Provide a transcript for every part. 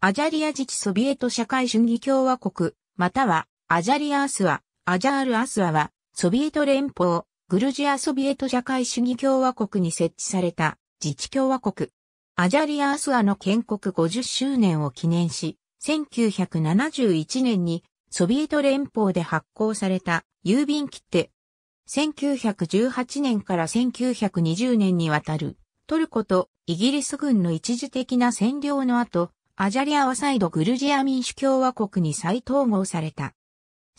アジャリア自治ソビエト社会主義共和国、または、アジャリアアスワ、アジャールアスワは、ソビエト連邦、グルジアソビエト社会主義共和国に設置された自治共和国。アジャリア・アスワの建国50周年を記念し、1971年にソビエト連邦で発行された郵便切手。1918年から1920年にわたるトルコとイギリス軍の一時的な占領の後、アジャリアは再度グルジア民主共和国に再統合された。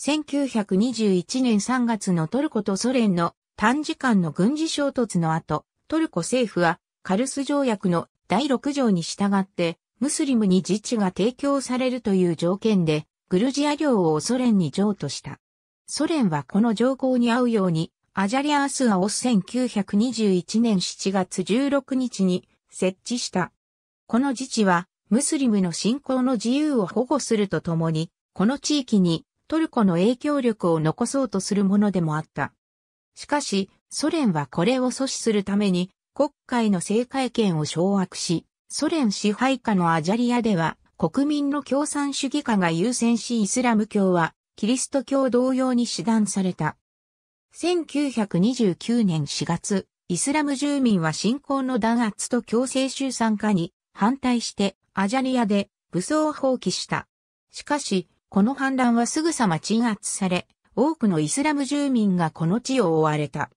1921年3月のトルコとソ連の短時間の軍事衝突の後、トルコ政府はカルス条約の第6条に従ってムスリムに自治が提供されるという条件でグルジア領をソ連に譲渡した。ソ連はこの条項に合うようにアジャリアースアを1921年7月16日に設置した。この自治はムスリムの信仰の自由を保護するとともに、この地域にトルコの影響力を残そうとするものでもあった。しかし、ソ連はこれを阻止するために、国会の政界権を掌握し、ソ連支配下のアジャリアでは、国民の共産主義化が優先しイスラム教は、キリスト教同様に死断された。1929年4月、イスラム住民は信仰の弾圧と強制収産化に反対してアジャリアで武装を放棄した。しかし、この反乱はすぐさま鎮圧され、多くのイスラム住民がこの地を追われた。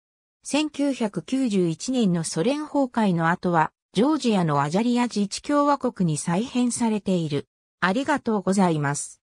1991年のソ連崩壊の後は、ジョージアのアジャリア自治共和国に再編されている。ありがとうございます。